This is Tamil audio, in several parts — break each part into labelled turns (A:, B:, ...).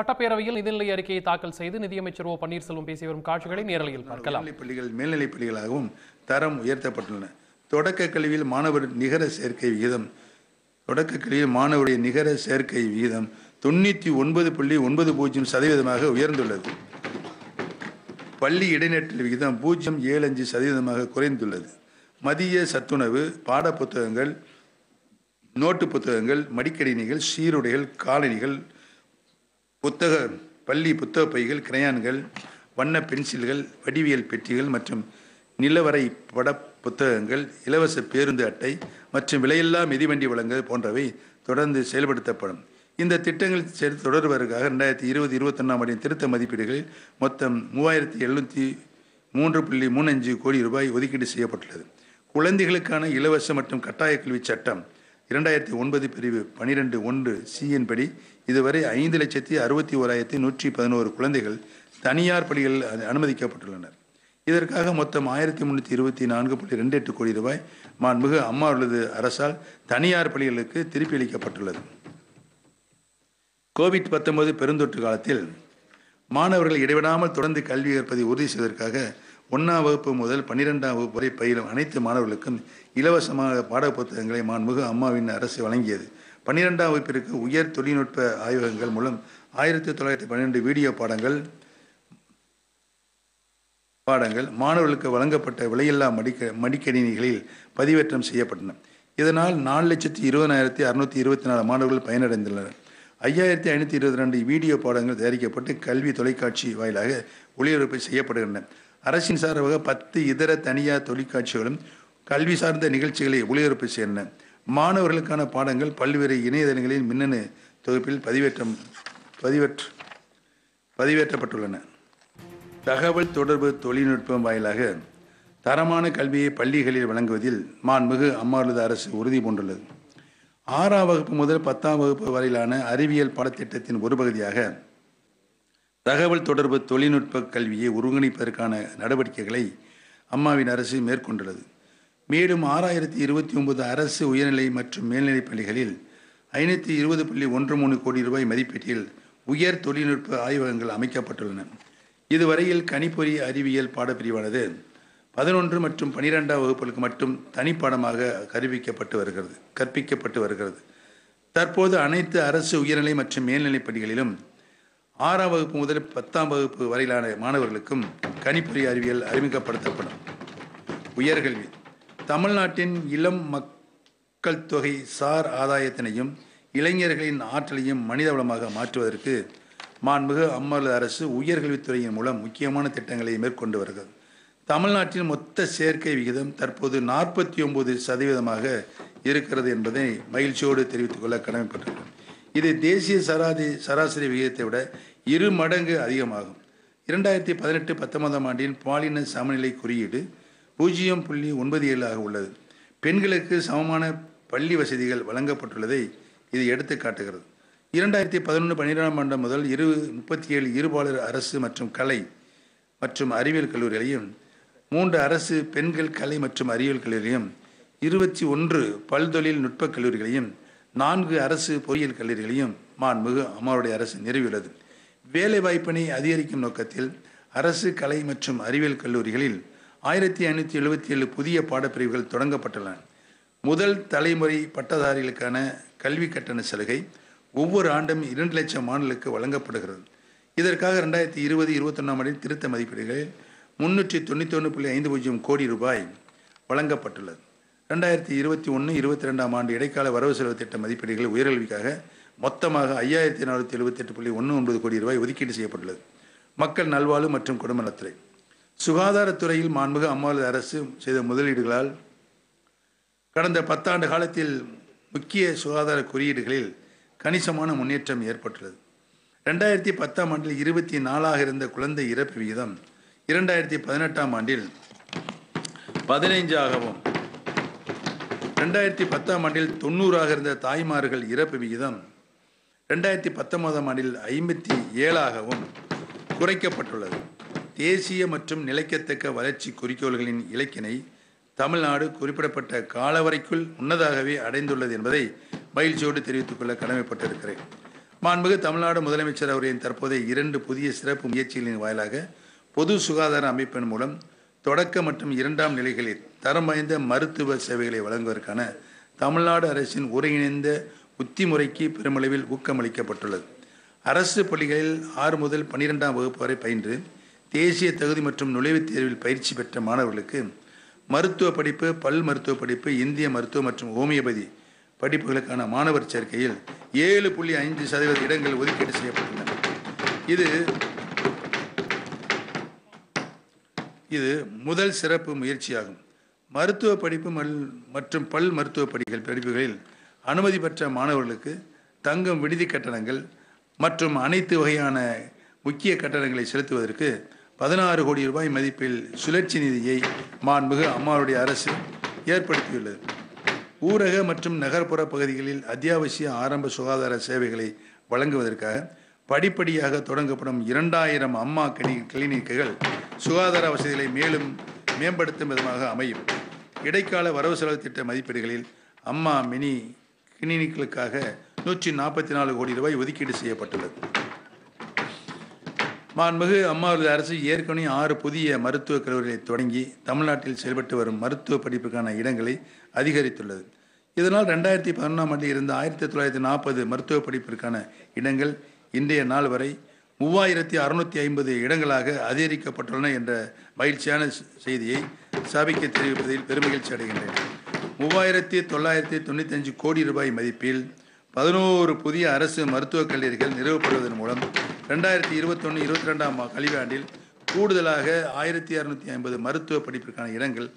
A: சட்டப்பேரவையில் நிதிநிலை அறிக்கையை தாக்கல் செய்து நிதியமைச்சர் ஓ பன்னீர்செல்வம் பேசி வரும் காட்சிகளை நேரலையில் பார்க்கலாம் பள்ளிகள் மேல்நிலைப் பள்ளிகளாகவும் தரம் உயர்த்தப்பட்டுள்ளன தொடக்க கல்வியில் மாணவர் நிகர சேர்க்கை விகிதம் தொடக்க கல்வியில் மாணவருடைய நிகர சேர்க்கை விகிதம் தொண்ணூற்றி ஒன்பது புள்ளி ஒன்பது பூஜ்ஜியம் சதவீதமாக உயர்ந்துள்ளது பள்ளி இடைநிற்றல் விகிதம் பூஜ்ஜியம் ஏழு அஞ்சு சதவீதமாக குறைந்துள்ளது மதிய சத்துணவு பாட புத்தகங்கள் நோட்டு புத்தகங்கள் மடிக்கணினிகள் சீருடைகள் காலணிகள் புத்தக பள்ளி புத்தக பைகள் கிரையான்கள் வண்ண பென்சில்கள் வடிவியல் பெட்டிகள் மற்றும் நிலவரை பட புத்தகங்கள் இலவச பேருந்து அட்டை மற்றும் விலையில்லா மிதிவண்டி வழங்கல் போன்றவை தொடர்ந்து செயல்படுத்தப்படும் இந்த திட்டங்கள் தொடர்வதற்காக ரெண்டாயிரத்தி இருபது இருபத்தொன்னாம் ஆண்டின் திருத்த மதிப்பீடுகளில் மொத்தம் மூவாயிரத்தி எழுநூற்றி மூன்று புள்ளி மூணு அஞ்சு கோடி ரூபாய் ஒதுக்கீடு செய்யப்பட்டுள்ளது குழந்தைகளுக்கான இலவச மற்றும் கட்டாய கல்வி சட்டம் இரண்டாயிரத்தி ஒன்பது பிரிவு பனிரெண்டு ஒன்று சியின்படி இதுவரை ஐந்து லட்சத்தி அறுபத்தி ஓராயிரத்தி நூற்றி பதினோரு குழந்தைகள் தனியார் பள்ளிகளில் அனுமதிக்கப்பட்டுள்ளனர் இதற்காக மொத்தம் ஆயிரத்தி முன்னூற்றி இருபத்தி நான்கு புள்ளி ரெண்டு எட்டு கோடி ரூபாய் மாண்புமிகு அம்மா உள்ளது அரசால் தனியார் பள்ளிகளுக்கு திருப்பி அளிக்கப்பட்டுள்ளது கோவிட் பத்தொன்பது பெருந்தொற்று காலத்தில் மாணவர்கள் இடைவிடாமல் தொடர்ந்து கல்வி கற்பதை உறுதி செய்வதற்காக ஒன்றாம் வகுப்பு முதல் பன்னிரெண்டாம் வகுப்பு வரை பயிலும் அனைத்து மாணவர்களுக்கும் இலவசமாக பாட புத்தகங்களை மாண்புகு அம்மாவின் அரசு வழங்கியது பன்னிரெண்டாம் வகுப்பிற்கு உயர் தொழில்நுட்ப ஆய்வகங்கள் மூலம் ஆயிரத்தி தொள்ளாயிரத்தி பன்னிரெண்டு வீடியோ பாடங்கள் பாடங்கள் மாணவர்களுக்கு வழங்கப்பட்ட விலையில்லா மடிக்க மடிக்கணினிகளில் பதிவேற்றம் செய்யப்பட்டன இதனால் நாலு லட்சத்தி இருபதாயிரத்தி அறுநூத்தி இருபத்தி நாலு மாணவர்கள் பயனடைந்துள்ளனர் ஐயாயிரத்தி ஐநூற்றி இருபத்தி ரெண்டு வீடியோ பாடங்கள் தயாரிக்கப்பட்டு கல்வி தொலைக்காட்சி வாயிலாக ஒளிபரப்பு செய்யப்படுகின்றன அரசின் சார்பாக பத்து இதர தனியார் தொலைக்காட்சிகளும் கல்வி சார்ந்த நிகழ்ச்சிகளை ஒளிபரப்பு செய்தன மாணவர்களுக்கான பாடங்கள் பல்வேறு இணையதளங்களின் மின்னணு தொகுப்பில் பதிவேற்றம் பதிவேற்ற பதிவேற்றப்பட்டுள்ளன தகவல் தொடர்பு தொழில்நுட்பம் வாயிலாக தரமான கல்வியை பள்ளிகளில் வழங்குவதில் மாண்புமிகு அம்மாவளது அரசு உறுதி பூண்டுள்ளது ஆறாம் வகுப்பு முதல் பத்தாம் வகுப்பு வரையிலான அறிவியல் பாடத்திட்டத்தின் ஒரு பகுதியாக தகவல் தொடர்பு தொழில்நுட்ப கல்வியை ஒருங்கிணைப்பதற்கான நடவடிக்கைகளை அம்மாவின் அரசு மேற்கொண்டுள்ளது மேலும் ஆறாயிரத்தி இருபத்தி ஒன்பது அரசு உயர்நிலை மற்றும் மேல்நிலைப் பள்ளிகளில் ஐநூற்றி இருபது புள்ளி ஒன்று மூணு கோடி ரூபாய் மதிப்பீட்டில் உயர் தொழில்நுட்ப ஆய்வகங்கள் அமைக்கப்பட்டுள்ளன இதுவரையில் கணிப்பொறி அறிவியல் பாடப்பிரிவானது பதினொன்று மற்றும் பனிரெண்டாம் வகுப்புகளுக்கு மட்டும் தனிப்பாடமாக கருவிக்கப்பட்டு வருகிறது கற்பிக்கப்பட்டு வருகிறது தற்போது அனைத்து அரசு உயர்நிலை மற்றும் மேல்நிலைப் பள்ளிகளிலும் ஆறாம் வகுப்பு முதல் பத்தாம் வகுப்பு வரையிலான மாணவர்களுக்கும் கணிப்பொறி அறிவியல் அறிமுகப்படுத்தப்படும் உயர்கல்வி தமிழ்நாட்டின் இளம் மக்கள் தொகை சார் ஆதாயத்தினையும் இளைஞர்களின் ஆற்றலையும் மனிதவளமாக மாற்றுவதற்கு மாண்புமிகு அம்மாநில அரசு உயர்கல்வித்துறையின் மூலம் முக்கியமான திட்டங்களை மேற்கொண்டு வருகிறது தமிழ்நாட்டின் மொத்த சேர்க்கை விகிதம் தற்போது நாற்பத்தி ஒன்பது சதவீதமாக இருக்கிறது என்பதை மகிழ்ச்சியோடு தெரிவித்துக் கொள்ள கடமைப்பட்டிருக்கிறேன் இது தேசிய சராதி சராசரி விகிதத்தை விட இரு மடங்கு அதிகமாகும் இரண்டாயிரத்தி பதினெட்டு பத்தொன்பதாம் ஆண்டின் பாலின சமநிலை குறியீடு பூஜ்ஜியம் புள்ளி ஒன்பது ஏழாக உள்ளது பெண்களுக்கு சமமான பள்ளி வசதிகள் வழங்கப்பட்டுள்ளதை இது எடுத்து காட்டுகிறது இரண்டாயிரத்தி பதினொன்று பன்னிரெண்டாம் ஆண்டு முதல் இரு முப்பத்தி ஏழு இருபாளர் அரசு மற்றும் கலை மற்றும் அறிவியல் கல்லூரிகளையும் மூன்று அரசு பெண்கள் கலை மற்றும் அறிவியல் கல்லூரிகளையும் இருபத்தி ஒன்று பல்தொழில் நுட்பக் கல்லூரிகளையும் நான்கு அரசு பொறியியல் கல்லூரிகளையும் மாண்புமிகு அம்மாவுடைய அரசு நிறுவியுள்ளது வேலைவாய்ப்பினை அதிகரிக்கும் நோக்கத்தில் அரசு கலை மற்றும் அறிவியல் கல்லூரிகளில் ஆயிரத்தி ஐநூற்றி எழுபத்தி ஏழு புதிய பாடப்பிரிவுகள் தொடங்கப்பட்டுள்ளன முதல் தலைமுறை பட்டதாரிகளுக்கான கல்வி கட்டண சலுகை ஒவ்வொரு ஆண்டும் இரண்டு லட்சம் மாணவர்களுக்கு வழங்கப்படுகிறது இதற்காக ரெண்டாயிரத்தி இருபது இருபத்தொன்னாம் ஆண்டில் திருத்த மதிப்பீடுகளில் முன்னூற்றி தொண்ணூற்றி ஒன்று புள்ளி ஐந்து பூஜ்ஜியம் கோடி ரூபாய் வழங்கப்பட்டுள்ளது ரெண்டாயிரத்தி இருபத்தி ஒன்று இருபத்தி ரெண்டாம் ஆண்டு இடைக்கால வரவு செலவு திட்ட மதிப்பீடுகளை உயர்கல்விக்காக மொத்தமாக ஐயாயிரத்தி நானூற்றி எழுபத்தெட்டு புள்ளி ஒன்று ஒன்பது கோடி ரூபாய் ஒதுக்கீடு செய்யப்பட்டுள்ளது மக்கள் நல்வாழ்வு மற்றும் குடும்ப நலத்துறை சுகாதாரத்துறையில் மாண்புக அம்மாநில அரசு செய்த முதலீடுகளால் கடந்த பத்தாண்டு காலத்தில் முக்கிய சுகாதார குறியீடுகளில் கணிசமான முன்னேற்றம் ஏற்பட்டுள்ளது ரெண்டாயிரத்தி பத்தாம் ஆண்டில் இருபத்தி நாலாக இருந்த குழந்தை இறப்பு விகிதம் இரண்டாயிரத்தி பதினெட்டாம் ஆண்டில் பதினைஞ்சாகவும் ரெண்டாயிரத்தி பத்தாம் ஆண்டில் தொண்ணூறாக இருந்த தாய்மார்கள் இறப்பு விகிதம் ரெண்டாயிரத்தி பத்தொன்பதாம் ஆண்டில் ஐம்பத்தி ஏழாகவும் குறைக்கப்பட்டுள்ளது தேசிய மற்றும் நிலைக்கத்தக்க வளர்ச்சி குறிக்கோள்களின் இலக்கினை தமிழ்நாடு குறிப்பிடப்பட்ட காலவரைக்குள் முன்னதாகவே அடைந்துள்ளது என்பதை மகிழ்ச்சியோடு தெரிவித்துக் கொள்ள கடமைப்பட்டிருக்கிறேன் மாண்புகு தமிழ்நாடு முதலமைச்சர் அவரின் தற்போதைய இரண்டு புதிய சிறப்பு முயற்சிகளின் வாயிலாக பொது சுகாதார அமைப்பின் மூலம் தொடக்க மற்றும் இரண்டாம் நிலைகளில் தரம் வாய்ந்த மருத்துவ சேவைகளை வழங்குவதற்கான தமிழ்நாடு அரசின் ஒருங்கிணைந்த உத்தி முறைக்கு பெருமளவில் ஊக்கமளிக்கப்பட்டுள்ளது அரசு பள்ளிகளில் ஆறு முதல் பன்னிரெண்டாம் வகுப்பு வரை பயின்று தேசிய தகுதி மற்றும் நுழைவுத் தேர்வில் பயிற்சி பெற்ற மாணவர்களுக்கு மருத்துவ படிப்பு பல் மருத்துவ படிப்பு இந்திய மருத்துவ மற்றும் ஹோமியோபதி படிப்புகளுக்கான மாணவர் சேர்க்கையில் ஏழு புள்ளி ஐந்து சதவீத இடங்கள் ஒதுக்கீடு செய்யப்பட்டுள்ளன இது இது முதல் சிறப்பு முயற்சியாகும் மருத்துவ படிப்பு மற்றும் பல் மருத்துவ படிகள் படிப்புகளில் அனுமதி பெற்ற மாணவர்களுக்கு தங்கும் விடுதி கட்டணங்கள் மற்றும் அனைத்து வகையான முக்கிய கட்டணங்களை செலுத்துவதற்கு பதினாறு கோடி ரூபாய் மதிப்பில் சுழற்சி நிதியை மாண்புகு அம்மாவுடைய அரசு ஏற்படுத்தியுள்ளது ஊரக மற்றும் நகர்ப்புற பகுதிகளில் அத்தியாவசிய ஆரம்ப சுகாதார சேவைகளை வழங்குவதற்காக படிப்படியாக தொடங்கப்படும் இரண்டாயிரம் அம்மா கிளி கிளினிக்குகள் சுகாதார வசதிகளை மேலும் மேம்படுத்தும் விதமாக அமையும் இடைக்கால வரவு செலவு திட்ட மதிப்பீடுகளில் அம்மா மினி கிளினிக்களுக்காக நூற்றி நாற்பத்தி நாலு கோடி ரூபாய் ஒதுக்கீடு செய்யப்பட்டுள்ளது மாண்புமிகு அம்மாவரது அரசு ஏற்கனவே ஆறு புதிய மருத்துவக் கல்லூரிகளை தொடங்கி தமிழ்நாட்டில் செயல்பட்டு வரும் மருத்துவ படிப்புக்கான இடங்களை அதிகரித்துள்ளது இதனால் ரெண்டாயிரத்தி பதினொன்றாம் ஆண்டில் இருந்த ஆயிரத்தி தொள்ளாயிரத்தி நாற்பது மருத்துவ படிப்பிற்கான இடங்கள் இன்றைய நாள் வரை மூவாயிரத்தி அறுநூற்றி ஐம்பது இடங்களாக அதிகரிக்கப்பட்டுள்ளன என்ற மகிழ்ச்சியான செய்தியை சபைக்கு தெரிவிப்பதில் பெருமகிழ்ச்சி அடைகின்றேன் மூவாயிரத்தி தொள்ளாயிரத்தி தொண்ணூத்தஞ்சு கோடி ரூபாய் மதிப்பில் பதினோரு புதிய அரசு மருத்துவக் கல்லூரிகள் நிறுவப்படுவதன் மூலம் ரெண்டாயிரத்தி இருபத்தொன்று இருபத்தி ரெண்டாம் கல்வியாண்டில் கூடுதலாக ஆயிரத்தி அறுநூத்தி ஐம்பது மருத்துவ படிப்பிற்கான இடங்கள்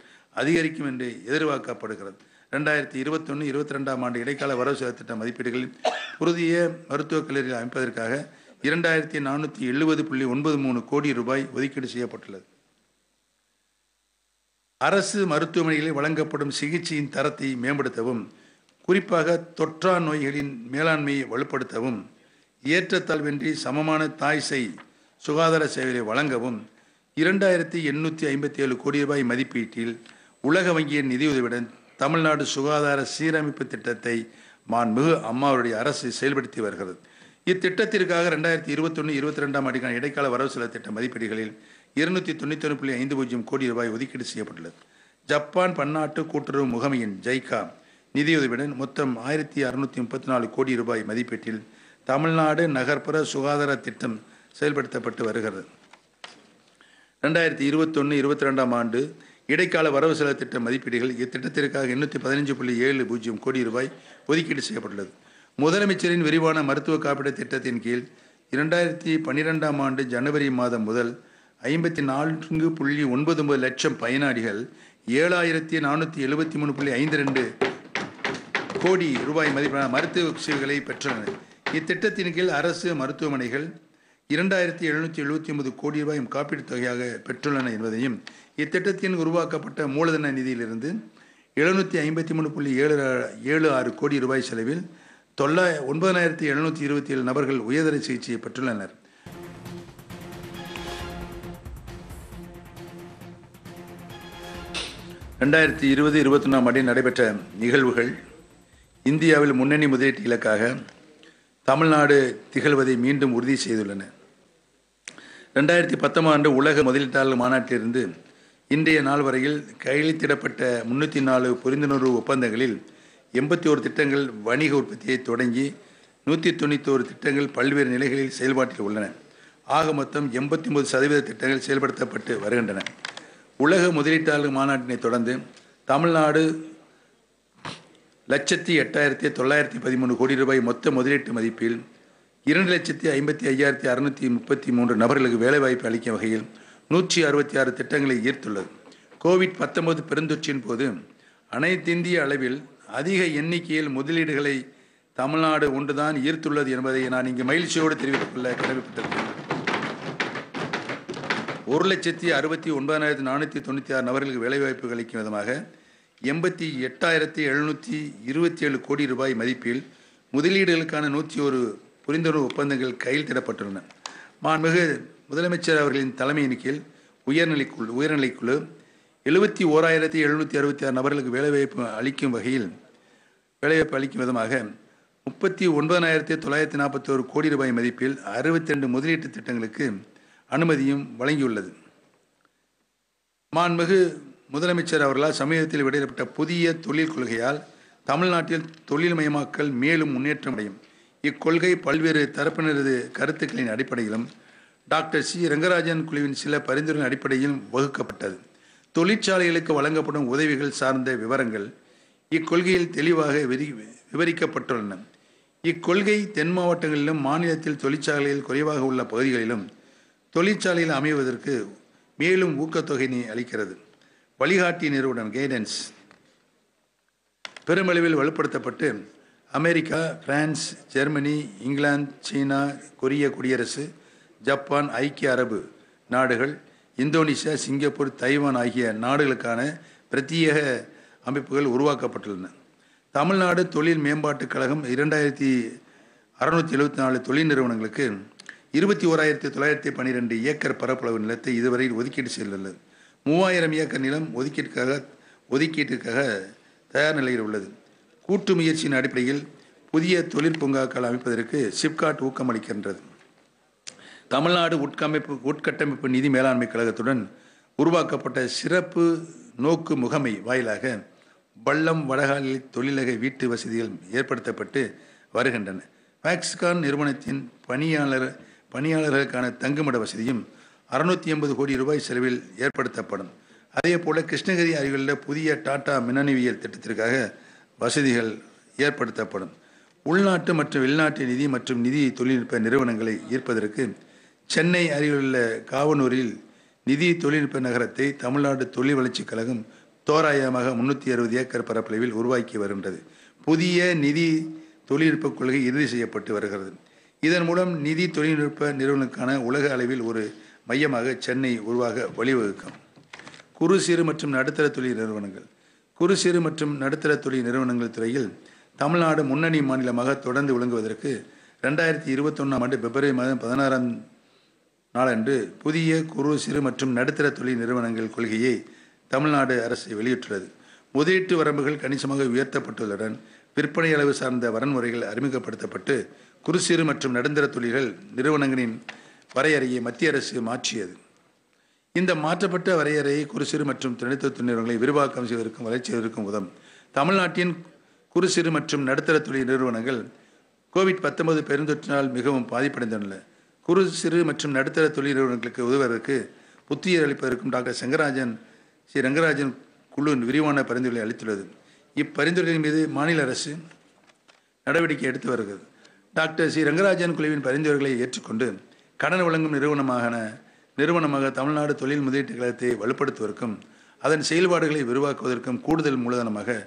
A: அதிகரிக்கும் என்று எதிர்பார்க்கப்படுகிறது ரெண்டாயிரத்தி இருபத்தொன்று இருபத்தி ரெண்டாம் ஆண்டு இடைக்கால வரவு செலவு திட்ட மதிப்பீடுகளில் புதிய மருத்துவக் கல்லூரிகள் அமைப்பதற்காக இரண்டாயிரத்தி நானூற்றி எழுபது புள்ளி ஒன்பது மூணு கோடி ரூபாய் ஒதுக்கீடு செய்யப்பட்டுள்ளது அரசு மருத்துவமனைகளில் வழங்கப்படும் சிகிச்சையின் தரத்தை மேம்படுத்தவும் குறிப்பாக தொற்றா நோய்களின் மேலாண்மையை வலுப்படுத்தவும் ஏற்றத்தாழ்வின்றி சமமான தாய் செய் சுகாதார சேவைகளை வழங்கவும் இரண்டாயிரத்தி எண்ணூற்றி ஐம்பத்தி ஏழு கோடி ரூபாய் மதிப்பீட்டில் உலக வங்கியின் நிதியுதவியுடன் தமிழ்நாடு சுகாதார சீரமைப்பு திட்டத்தை மாண்புமிகு அம்மாவுடைய அரசு செயல்படுத்தி வருகிறது இத்திட்டத்திற்காக ரெண்டாயிரத்தி இருபத்தொன்று இருபத்தி ரெண்டாம் ஆண்டுக்கான இடைக்கால வரவு செலவு திட்ட மதிப்பீடுகளில் இருநூற்றி தொண்ணூத்தொன்று புள்ளி ஐந்து பூஜ்ஜியம் கோடி ரூபாய் ஒதுக்கீடு செய்யப்பட்டுள்ளது ஜப்பான் பன்னாட்டு கூட்டுறவு முகமையின் ஜைகா நிதியுதவியுடன் மொத்தம் ஆயிரத்தி அறுநூற்றி முப்பத்தி நாலு கோடி ரூபாய் மதிப்பீட்டில் தமிழ்நாடு நகர்ப்புற சுகாதார திட்டம் செயல்படுத்தப்பட்டு வருகிறது ரெண்டாயிரத்தி இருபத்தொன்று இருபத்தி ரெண்டாம் ஆண்டு இடைக்கால வரவு செலவு திட்ட மதிப்பீடுகள் இத்திட்டத்திற்காக எண்ணூற்றி பதினஞ்சு புள்ளி ஏழு பூஜ்ஜியம் கோடி ரூபாய் ஒதுக்கீடு செய்யப்பட்டுள்ளது முதலமைச்சரின் விரிவான மருத்துவ காப்பீடு திட்டத்தின் கீழ் இரண்டாயிரத்தி பன்னிரெண்டாம் ஆண்டு ஜனவரி மாதம் முதல் ஐம்பத்தி நான்கு புள்ளி ஒன்பது ஒன்பது லட்சம் பயனாளிகள் ஏழாயிரத்தி நானூற்றி எழுபத்தி மூணு புள்ளி ஐந்து ரெண்டு கோடி ரூபாய் மதிப்பிலான மருத்துவ சேவைகளை பெற்றனர் இத்திட்டத்தின் கீழ் அரசு மருத்துவமனைகள் இரண்டாயிரத்தி எழுநூற்றி எழுபத்தி ஒன்பது கோடி ரூபாய் காப்பீட்டுத் தொகையாக பெற்றுள்ளன என்பதையும் இத்திட்டத்தின் உருவாக்கப்பட்ட மூலதன நிதியிலிருந்து எழுநூற்றி ஐம்பத்தி மூணு புள்ளி ஏழு ஏழு ஆறு கோடி ரூபாய் செலவில் தொள்ளாய ஒன்பதாயிரத்தி எழுநூற்றி இருபத்தி ஏழு நபர்கள் உயர்தர சிகிச்சையை பெற்றுள்ளனர் ரெண்டாயிரத்தி இருபது இருபத்தி ஒன்றாம் ஆண்டில் நடைபெற்ற நிகழ்வுகள் இந்தியாவில் முன்னணி முதலீட்டு இலக்காக தமிழ்நாடு திகழ்வதை மீண்டும் உறுதி செய்துள்ளன ரெண்டாயிரத்தி பத்தொம்பது ஆண்டு உலக முதலீட்டாளர் மாநாட்டிலிருந்து இன்றைய நாள் வரையில் கையெழுத்திடப்பட்ட முன்னூற்றி நாலு புரிந்துணர்வு ஒப்பந்தங்களில் எண்பத்தி ஒரு திட்டங்கள் வணிக உற்பத்தியை தொடங்கி நூற்றி ஒரு திட்டங்கள் பல்வேறு நிலைகளில் செயல்பாட்டில் உள்ளன ஆக மொத்தம் எண்பத்தி ஒன்பது சதவீத திட்டங்கள் செயல்படுத்தப்பட்டு வருகின்றன உலக முதலீட்டாளர் மாநாட்டினை தொடர்ந்து தமிழ்நாடு லட்சத்தி எட்டாயிரத்தி தொள்ளாயிரத்தி பதிமூணு கோடி ரூபாய் மொத்த முதலீட்டு மதிப்பில் இரண்டு லட்சத்தி ஐம்பத்தி ஐயாயிரத்தி அறுநூற்றி முப்பத்தி மூன்று நபர்களுக்கு வேலைவாய்ப்பு அளிக்கும் வகையில் நூற்றி அறுபத்தி ஆறு திட்டங்களை ஈர்த்துள்ளது கோவிட் பத்தொன்பது பெருந்தொற்றின் போது அனைத்திந்திய அளவில் அதிக எண்ணிக்கையில் முதலீடுகளை தமிழ்நாடு ஒன்றுதான் ஈர்த்துள்ளது என்பதை நான் இங்கு மகிழ்ச்சியோடு தெரிவித்துக் கொள்ள கடமைப்பட்டிருக்கிறேன் ஒரு லட்சத்தி அறுபத்தி ஒன்பதாயிரத்தி நானூற்றி தொண்ணூற்றி ஆறு நபர்களுக்கு வேலைவாய்ப்பு அளிக்கும் விதமாக எண்பத்தி எட்டாயிரத்தி எழுநூற்றி இருபத்தி ஏழு கோடி ரூபாய் மதிப்பில் முதலீடுகளுக்கான நூற்றி ஒரு புரிந்துணர்வு ஒப்பந்தங்கள் கையெழுத்திடப்பட்டுள்ளன மாண்புமிகு முதலமைச்சர் அவர்களின் தலைமையின் கீழ் உயர்நிலைக்குழு உயர்நிலைக்குழு எழுபத்தி ஓராயிரத்தி எழுநூற்றி அறுபத்தி ஆறு நபர்களுக்கு வேலைவாய்ப்பு அளிக்கும் வகையில் வேலைவாய்ப்பு அளிக்கும் விதமாக முப்பத்தி ஒன்பதாயிரத்தி தொள்ளாயிரத்தி நாற்பத்தி ஒரு கோடி ரூபாய் மதிப்பில் அறுபத்தி ரெண்டு முதலீட்டு திட்டங்களுக்கு அனுமதியும் வழங்கியுள்ளது மாண்புமிகு முதலமைச்சர் அவர்களால் சமீபத்தில் வெளியிடப்பட்ட புதிய தொழில் கொள்கையால் தமிழ்நாட்டில் தொழில் மயமாக்கல் மேலும் முன்னேற்றமடையும் இக்கொள்கை பல்வேறு தரப்பினரது கருத்துக்களின் அடிப்படையிலும் டாக்டர் சி ரங்கராஜன் குழுவின் சில பரிந்துரை அடிப்படையிலும் வகுக்கப்பட்டது தொழிற்சாலைகளுக்கு வழங்கப்படும் உதவிகள் சார்ந்த விவரங்கள் இக்கொள்கையில் தெளிவாக விரி விவரிக்கப்பட்டுள்ளன இக்கொள்கை தென் மாவட்டங்களிலும் மாநிலத்தில் தொழிற்சாலைகளில் குறைவாக உள்ள பகுதிகளிலும் தொழிற்சாலையில் அமைவதற்கு மேலும் ஊக்கத்தொகையினை அளிக்கிறது வழிகாட்டி நிறுவனம் கைடன்ஸ் பெருமளவில் வலுப்படுத்தப்பட்டு அமெரிக்கா பிரான்ஸ் ஜெர்மனி இங்கிலாந்து சீனா கொரிய குடியரசு ஜப்பான் ஐக்கிய அரபு நாடுகள் இந்தோனேஷியா சிங்கப்பூர் தைவான் ஆகிய நாடுகளுக்கான பிரத்யேக அமைப்புகள் உருவாக்கப்பட்டுள்ளன தமிழ்நாடு தொழில் மேம்பாட்டுக் கழகம் இரண்டாயிரத்தி அறுநூற்றி எழுபத்தி நாலு தொழில் நிறுவனங்களுக்கு இருபத்தி ஓராயிரத்தி தொள்ளாயிரத்தி பன்னிரெண்டு ஏக்கர் பரப்பளவு நிலத்தை இதுவரை ஒதுக்கீடு செய்துள்ளது மூவாயிரம் ஏக்கர் நிலம் ஒதுக்கீட்டுக்காக ஒதுக்கீட்டுக்காக தயார் நிலையில் உள்ளது கூட்டு முயற்சியின் அடிப்படையில் புதிய தொழில் பூங்காக்கள் அமைப்பதற்கு சிப்காட் ஊக்கமளிக்கின்றது தமிழ்நாடு உட்கமைப்பு உட்கட்டமைப்பு நிதி மேலாண்மை கழகத்துடன் உருவாக்கப்பட்ட சிறப்பு நோக்கு முகமை வாயிலாக பள்ளம் வடகாலில் தொழிலக வீட்டு வசதிகள் ஏற்படுத்தப்பட்டு வருகின்றன மேக்ஸ்கான் நிறுவனத்தின் பணியாளர் பணியாளர்களுக்கான தங்குமிட வசதியும் அறுநூத்தி எண்பது கோடி ரூபாய் செலவில் ஏற்படுத்தப்படும் அதே போல கிருஷ்ணகிரி அருகிலுள்ள புதிய டாடா மின்னணுவியல் திட்டத்திற்காக வசதிகள் ஏற்படுத்தப்படும் உள்நாட்டு மற்றும் வெளிநாட்டு நிதி மற்றும் நிதி தொழில்நுட்ப நிறுவனங்களை ஈர்ப்பதற்கு சென்னை அருகிலுள்ள காவனூரில் நிதி தொழில்நுட்ப நகரத்தை தமிழ்நாடு தொழில் வளர்ச்சிக் கழகம் தோராயமாக முன்னூற்றி அறுபது ஏக்கர் பரப்பளவில் உருவாக்கி வருகின்றது புதிய நிதி தொழில்நுட்ப கொள்கை இறுதி செய்யப்பட்டு வருகிறது இதன் மூலம் நிதி தொழில்நுட்ப நிறுவனங்களுக்கான உலக அளவில் ஒரு மையமாக சென்னை உருவாக வழிவகுக்கும் குறு சிறு மற்றும் நடுத்தர தொழில் நிறுவனங்கள் குறு சிறு மற்றும் நடுத்தர தொழில் நிறுவனங்கள் துறையில் தமிழ்நாடு முன்னணி மாநிலமாக தொடர்ந்து விளங்குவதற்கு ரெண்டாயிரத்தி இருபத்தொன்னாம் ஆண்டு பிப்ரவரி மாதம் பதினாறாம் நாளன்று புதிய குறு சிறு மற்றும் நடுத்தர தொழில் நிறுவனங்கள் கொள்கையை தமிழ்நாடு அரசு வெளியிட்டுள்ளது முதலீட்டு வரம்புகள் கணிசமாக உயர்த்தப்பட்டுள்ளதுடன் விற்பனை அளவு சார்ந்த வரன்முறைகள் அறிமுகப்படுத்தப்பட்டு குறு சிறு மற்றும் நடுந்தர தொழில்கள் நிறுவனங்களின் வரையறையை மத்திய அரசு மாற்றியது இந்த மாற்றப்பட்ட வரையறையை குறு சிறு மற்றும் தொழில்நுட்ப நிறுவனங்களை விரிவாக்கம் செய்வதற்கும் வளர்ச்சி செய்வதற்கும் உதவும் தமிழ்நாட்டின் குறு சிறு மற்றும் நடுத்தர தொழில் நிறுவனங்கள் கோவிட் பத்தொன்பது பெருந்தொற்றினால் மிகவும் பாதிப்படைந்துள்ளன குறு சிறு மற்றும் நடுத்தர தொழில் நிறுவனங்களுக்கு உதவுவதற்கு புத்துயிர் அளிப்பதற்கும் டாக்டர் சங்கராஜன் ஸ்ரீ ரங்கராஜன் குழு விரிவான பரிந்துரைகளை அளித்துள்ளது இப்பரிந்துரைகளின் மீது மாநில அரசு நடவடிக்கை எடுத்து வருகிறது டாக்டர் சி ரங்கராஜன் குழுவின் பரிந்துரைகளை ஏற்றுக்கொண்டு கடன் வழங்கும் நிறுவனமான நிறுவனமாக தமிழ்நாடு தொழில் முதலீட்டு கழகத்தை வலுப்படுத்துவதற்கும் அதன் செயல்பாடுகளை விரிவாக்குவதற்கும் கூடுதல் மூலதனமாக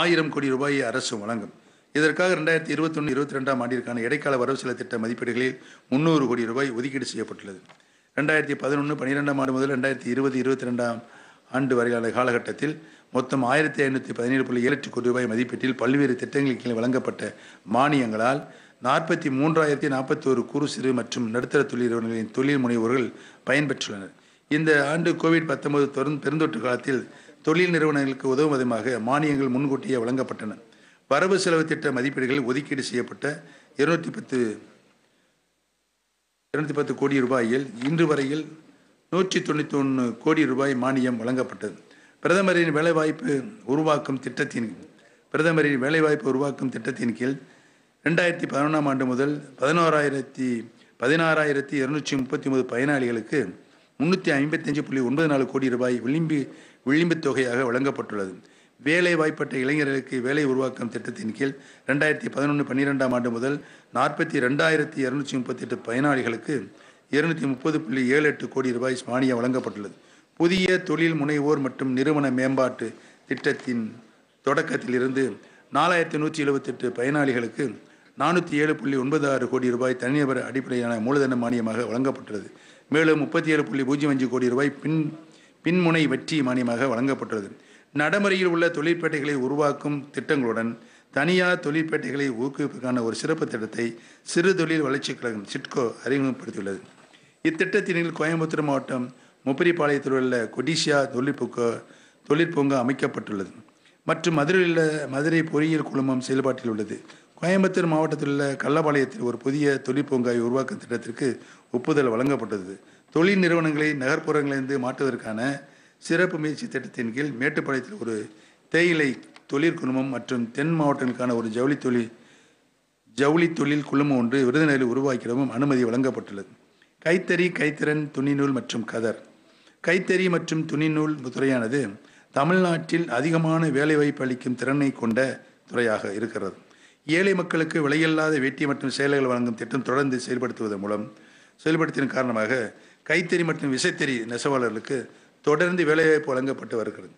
A: ஆயிரம் கோடி ரூபாயை அரசு வழங்கும் இதற்காக ரெண்டாயிரத்தி இருபத்தொன்று இருபத்தி ரெண்டாம் ஆண்டிற்கான இடைக்கால வரவு செலவு திட்ட மதிப்பீடுகளில் முந்நூறு கோடி ரூபாய் ஒதுக்கீடு செய்யப்பட்டுள்ளது ரெண்டாயிரத்தி பதினொன்று பன்னிரெண்டாம் ஆண்டு முதல் ரெண்டாயிரத்தி இருபது இருபத்தி ரெண்டாம் ஆண்டு வரையான காலகட்டத்தில் மொத்தம் ஆயிரத்தி ஐநூற்றி பதினேழு புள்ளி ஏழு கோடி ரூபாய் மதிப்பீட்டில் பல்வேறு திட்டங்களின் கீழ் வழங்கப்பட்ட மானியங்களால் நாற்பத்தி மூன்றாயிரத்தி நாற்பத்தி ஒரு குறு சிறு மற்றும் நடுத்தர தொழில் நிறுவனங்களின் தொழில் முனைவோர்கள் பயன்பெற்றுள்ளனர் இந்த ஆண்டு கோவிட் பத்தொன்பது தொடர்ந்து பெருந்தொற்று காலத்தில் தொழில் நிறுவனங்களுக்கு உதவும் விதமாக மானியங்கள் முன்கூட்டியே வழங்கப்பட்டன வரவு செலவு திட்ட மதிப்பீடுகள் ஒதுக்கீடு செய்யப்பட்ட இருநூற்றி பத்து இருநூத்தி பத்து கோடி ரூபாயில் இன்று வரையில் நூற்றி தொண்ணூற்றி ஒன்று கோடி ரூபாய் மானியம் வழங்கப்பட்டது பிரதமரின் வேலைவாய்ப்பு உருவாக்கும் திட்டத்தின் பிரதமரின் வேலைவாய்ப்பு உருவாக்கும் திட்டத்தின் கீழ் ரெண்டாயிரத்தி பதினொன்றாம் ஆண்டு முதல் பதினோராயிரத்தி பதினாறாயிரத்தி இருநூற்றி முப்பத்தி ஒன்பது பயனாளிகளுக்கு முன்னூற்றி ஐம்பத்தஞ்சு புள்ளி ஒன்பது நாலு கோடி ரூபாய் விளிம்பு விளிம்புத் தொகையாக வழங்கப்பட்டுள்ளது வேலை வாய்ப்பற்ற இளைஞர்களுக்கு வேலை உருவாக்கம் திட்டத்தின் கீழ் ரெண்டாயிரத்தி பதினொன்று பன்னிரெண்டாம் ஆண்டு முதல் நாற்பத்தி ரெண்டாயிரத்தி இரநூற்றி முப்பத்தெட்டு பயனாளிகளுக்கு இருநூற்றி முப்பது புள்ளி ஏழு எட்டு கோடி ரூபாய் மானியம் வழங்கப்பட்டுள்ளது புதிய தொழில் முனைவோர் மற்றும் நிறுவன மேம்பாட்டு திட்டத்தின் தொடக்கத்திலிருந்து நாலாயிரத்தி நூற்றி எழுபத்தெட்டு பயனாளிகளுக்கு நானூற்றி ஏழு புள்ளி ஒன்பது ஆறு கோடி ரூபாய் தனிநபர் அடிப்படையிலான மூலதன மானியமாக வழங்கப்பட்டுள்ளது மேலும் முப்பத்தி ஏழு புள்ளி பூஜ்ஜியம் அஞ்சு கோடி ரூபாய் பின் பின்முனை வெற்றி மானியமாக வழங்கப்பட்டுள்ளது நடைமுறையில் உள்ள தொழிற்பேட்டைகளை உருவாக்கும் திட்டங்களுடன் தனியார் தொழிற்பேட்டைகளை ஊக்குவிப்பதற்கான ஒரு சிறப்பு திட்டத்தை சிறு தொழில் வளர்ச்சிக் கழகம் சிட்கோ அறிமுகப்படுத்தியுள்ளது இத்திட்டத்தினில் கோயம்புத்தூர் மாவட்டம் முப்பரிப்பாளையத்தில் உள்ள கொடிசியா தொழிற்பூக்கோ தொழிற்பூங்கா அமைக்கப்பட்டுள்ளது மற்றும் மதுரையில் உள்ள மதுரை பொறியியல் குழுமம் செயல்பாட்டில் உள்ளது கோயம்புத்தூர் மாவட்டத்தில் உள்ள கள்ளபாளையத்தில் ஒரு புதிய தொழிற்பூங்காய் உருவாக்கும் திட்டத்திற்கு ஒப்புதல் வழங்கப்பட்டது தொழில் நிறுவனங்களை நகர்ப்புறங்களிலிருந்து மாற்றுவதற்கான சிறப்பு முயற்சி திட்டத்தின் கீழ் மேட்டுப்பாளையத்தில் ஒரு தேயிலை குழுமம் மற்றும் தென் மாவட்டங்களுக்கான ஒரு ஜவுளி தொழில் ஜவுளி தொழில் குழுமம் ஒன்று விருதுநகரில் உருவாக்கிடவும் அனுமதி வழங்கப்பட்டுள்ளது கைத்தறி கைத்திறன் துணிநூல் மற்றும் கதர் கைத்தறி மற்றும் துணிநூல் துறையானது தமிழ்நாட்டில் அதிகமான வேலைவாய்ப்பு அளிக்கும் திறனை கொண்ட துறையாக இருக்கிறது ஏழை மக்களுக்கு விலையில்லாத வேட்டி மற்றும் சேலைகள் வழங்கும் திட்டம் தொடர்ந்து செயல்படுத்துவதன் மூலம் செயல்படுத்தின காரணமாக கைத்தறி மற்றும் விசைத்தறி நெசவாளர்களுக்கு தொடர்ந்து வேலைவாய்ப்பு வழங்கப்பட்டு வருகிறது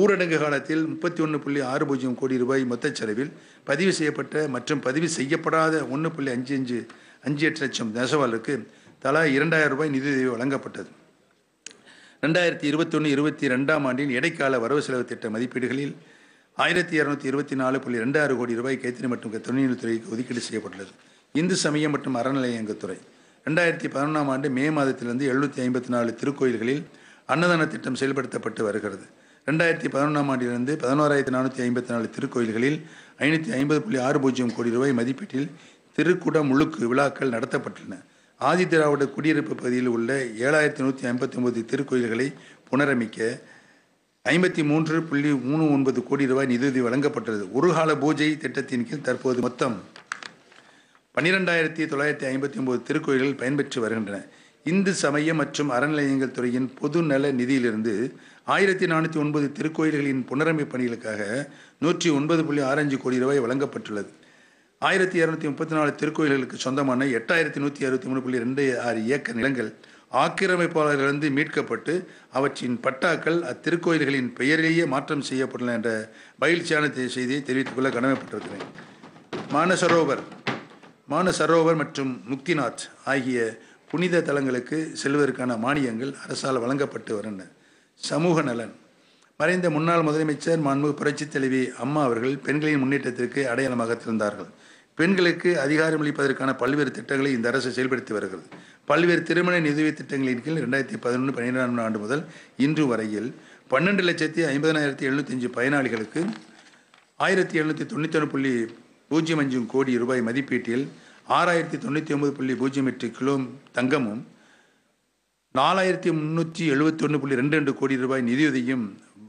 A: ஊரடங்கு காலத்தில் முப்பத்தி ஒன்று புள்ளி ஆறு பூஜ்ஜியம் கோடி ரூபாய் மொத்த செலவில் பதிவு செய்யப்பட்ட மற்றும் பதிவு செய்யப்படாத ஒன்று புள்ளி அஞ்சு அஞ்சு அஞ்சு எட்டு லட்சம் நெசவாளருக்கு தலா இரண்டாயிரம் ரூபாய் நிதியுதவி வழங்கப்பட்டது ரெண்டாயிரத்தி இருபத்தொன்று இருபத்தி ரெண்டாம் ஆண்டின் இடைக்கால வரவு செலவு திட்ட மதிப்பீடுகளில் ஆயிரத்தி இரநூத்தி இருபத்தி நாலு புள்ளி ரெண்டு ஆறு கோடி ரூபாய் கைத்தறி மற்றும் துறைக்கு ஒதுக்கீடு செய்யப்பட்டுள்ளது இந்து சமயம் மற்றும் அறநிலையங்கத்துறை ரெண்டாயிரத்தி பதினொன்றாம் ஆண்டு மே மாதத்திலிருந்து எழுநூத்தி ஐம்பத்தி நாலு திருக்கோயில்களில் அன்னதான திட்டம் செயல்படுத்தப்பட்டு வருகிறது ரெண்டாயிரத்தி பதினொன்றாம் ஆண்டிலிருந்து பதினோராயிரத்தி நானூற்றி ஐம்பத்தி நாலு திருக்கோயில்களில் ஐநூற்றி ஐம்பது புள்ளி ஆறு பூஜ்ஜியம் கோடி ரூபாய் மதிப்பீட்டில் திருக்குட முழுக்கு விழாக்கள் நடத்தப்பட்டுள்ளன ஆதி திராவிட குடியிருப்பு பகுதியில் உள்ள ஏழாயிரத்தி நூற்றி ஐம்பத்தி ஒன்பது திருக்கோயில்களை புனரமைக்க ஐம்பத்தி மூன்று புள்ளி மூணு ஒன்பது கோடி ரூபாய் நிதியுதவி வழங்கப்பட்டது ஒரு கால பூஜை திட்டத்தின் கீழ் தற்போது மொத்தம் பன்னிரெண்டாயிரத்தி தொள்ளாயிரத்தி ஐம்பத்தி ஒன்பது திருக்கோயில்கள் பயன்பெற்று வருகின்றன இந்து சமய மற்றும் அறநிலையங்கள் துறையின் பொது நல நிதியிலிருந்து ஆயிரத்தி நானூற்றி ஒன்பது திருக்கோயில்களின் புனரமைப்பு பணிகளுக்காக நூற்றி ஒன்பது புள்ளி ஆறஞ்சு கோடி ரூபாய் வழங்கப்பட்டுள்ளது ஆயிரத்தி இரநூத்தி முப்பத்தி நாலு திருக்கோயில்களுக்கு சொந்தமான எட்டாயிரத்தி நூற்றி அறுபத்தி மூணு புள்ளி ரெண்டு ஆறு ஏக்கர் நிலங்கள் ஆக்கிரமிப்பாளர்களிருந்து மீட்கப்பட்டு அவற்றின் பட்டாக்கள் அத்திருக்கோயில்களின் பெயரிலேயே மாற்றம் செய்யப்படலாம் என்ற பயிற்சியான செய்தியை தெரிவித்துக் கொள்ள கடமைப்பட்டிருக்கிறேன் மானசரோவர் மானசரோவர் மற்றும் முக்திநாத் ஆகிய புனித தலங்களுக்கு செல்வதற்கான மானியங்கள் அரசால் வழங்கப்பட்டு வருகின்றன சமூக நலன் மறைந்த முன்னாள் முதலமைச்சர் மாண்பு புரட்சித் தலைவி அம்மா அவர்கள் பெண்களின் முன்னேற்றத்திற்கு அடையாளமாக திறந்தார்கள் பெண்களுக்கு அதிகாரம் அளிப்பதற்கான பல்வேறு திட்டங்களை இந்த அரசு செயல்படுத்தி வருகிறது பல்வேறு திருமண நிதி திட்டங்களின் கீழ் ரெண்டாயிரத்தி பதினொன்று பன்னிரெண்டாம் ஆண்டு முதல் இன்று வரையில் பன்னெண்டு லட்சத்தி ஐம்பதனாயிரத்தி எழுநூற்றி அஞ்சு பயனாளிகளுக்கு ஆயிரத்தி எழுநூற்றி தொண்ணூற்றி புள்ளி பூஜ்ஜியம் அஞ்சு கோடி ரூபாய் மதிப்பீட்டில் ஆறாயிரத்தி தொண்ணூற்றி ஒன்பது புள்ளி பூஜ்ஜியம் எட்டு கிலோ தங்கமும் நாலாயிரத்தி முந்நூற்றி எழுபத்தொன்று புள்ளி ரெண்டு ரெண்டு கோடி ரூபாய் நிதியுதவியும்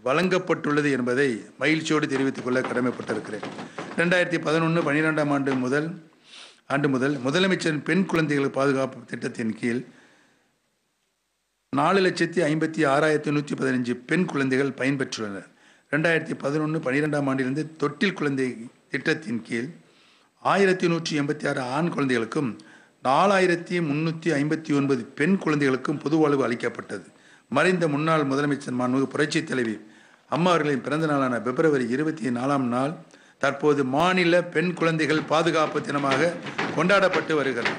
A: வழங்கப்பட்டுள்ளது என்பதை மகிழ்ச்சியோடு தெரிவித்துக் கொள்ள கடமைப்பட்டிருக்கிறேன் ரெண்டாயிரத்தி பதினொன்று பன்னிரெண்டாம் ஆண்டு முதல் ஆண்டு முதல் முதலமைச்சரின் பெண் குழந்தைகள் பாதுகாப்பு திட்டத்தின் கீழ் நாலு லட்சத்தி ஐம்பத்தி ஆறாயிரத்தி நூற்றி பதினஞ்சு பெண் குழந்தைகள் பயன்பெற்றுள்ளனர் ரெண்டாயிரத்தி பதினொன்று பன்னிரெண்டாம் ஆண்டிலிருந்து தொட்டில் குழந்தை திட்டத்தின் கீழ் ஆயிரத்தி நூற்றி எண்பத்தி ஆறு ஆண் குழந்தைகளுக்கும் நாலாயிரத்தி முந்நூற்றி ஐம்பத்தி ஒன்பது பெண் குழந்தைகளுக்கும் பொது வாழ்வு அளிக்கப்பட்டது மறைந்த முன்னாள் முதலமைச்சர் மாண்புமிகு புரட்சித் தலைவி அம்மா அவர்களின் பிறந்த நாளான பிப்ரவரி இருபத்தி நாலாம் நாள் தற்போது மாநில பெண் குழந்தைகள் பாதுகாப்பு தினமாக கொண்டாடப்பட்டு வருகிறது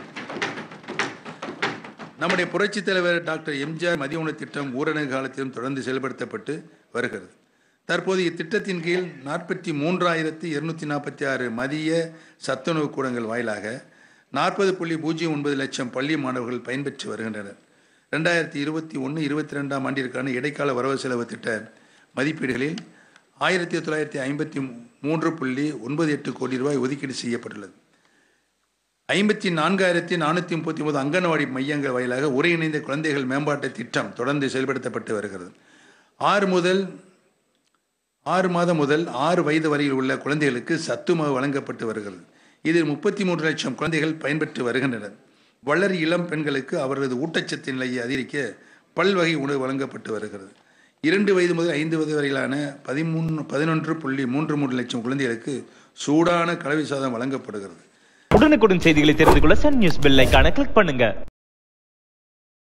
A: நம்முடைய புரட்சித் தலைவர் டாக்டர் எம்ஜிஆர் மதிய உணவு திட்டம் ஊரடங்கு காலத்திலும் தொடர்ந்து செயல்படுத்தப்பட்டு வருகிறது தற்போது இத்திட்டத்தின் கீழ் நாற்பத்தி மூன்றாயிரத்து இருநூற்றி நாற்பத்தி ஆறு மதிய சத்துணவு கூடங்கள் வாயிலாக நாற்பது புள்ளி பூஜ்ஜியம் ஒன்பது லட்சம் பள்ளி மாணவர்கள் பயன்பெற்று வருகின்றனர் ரெண்டாயிரத்தி இருபத்தி ஒன்று இருபத்தி ரெண்டாம் ஆண்டிற்கான இடைக்கால வரவு செலவு திட்ட மதிப்பீடுகளில் ஆயிரத்தி தொள்ளாயிரத்தி ஐம்பத்தி மூன்று புள்ளி ஒன்பது எட்டு கோடி ரூபாய் ஒதுக்கீடு செய்யப்பட்டுள்ளது ஐம்பத்தி நான்காயிரத்தி நானூற்றி முப்பத்தி ஒன்பது அங்கன்வாடி மையங்கள் வாயிலாக ஒருங்கிணைந்த குழந்தைகள் மேம்பாட்டு திட்டம் தொடர்ந்து செயல்படுத்தப்பட்டு வருகிறது ஆறு முதல் ஆறு மாதம் முதல் ஆறு வயது வரையில் உள்ள குழந்தைகளுக்கு சத்துமாவு வழங்கப்பட்டு வருகிறது இதில் முப்பத்தி மூன்று லட்சம் குழந்தைகள் பயன்பெற்று வருகின்றனர் வளர் இளம் பெண்களுக்கு அவரது ஊட்டச்சத்து நிலையை அதிகரிக்க பல்வகை உணவு வழங்கப்பட்டு வருகிறது இரண்டு வயது முதல் ஐந்து வயது வரையிலான பதிமூணு பதினொன்று புள்ளி மூன்று மூன்று லட்சம் குழந்தைகளுக்கு சூடான கலவை சாதம் வழங்கப்படுகிறது உடனுக்குடன் செய்திகளை தெரிந்து கொள்ள சன் நியூஸ் பெல் ஐக்கான கிளிக் பண்ணுங்க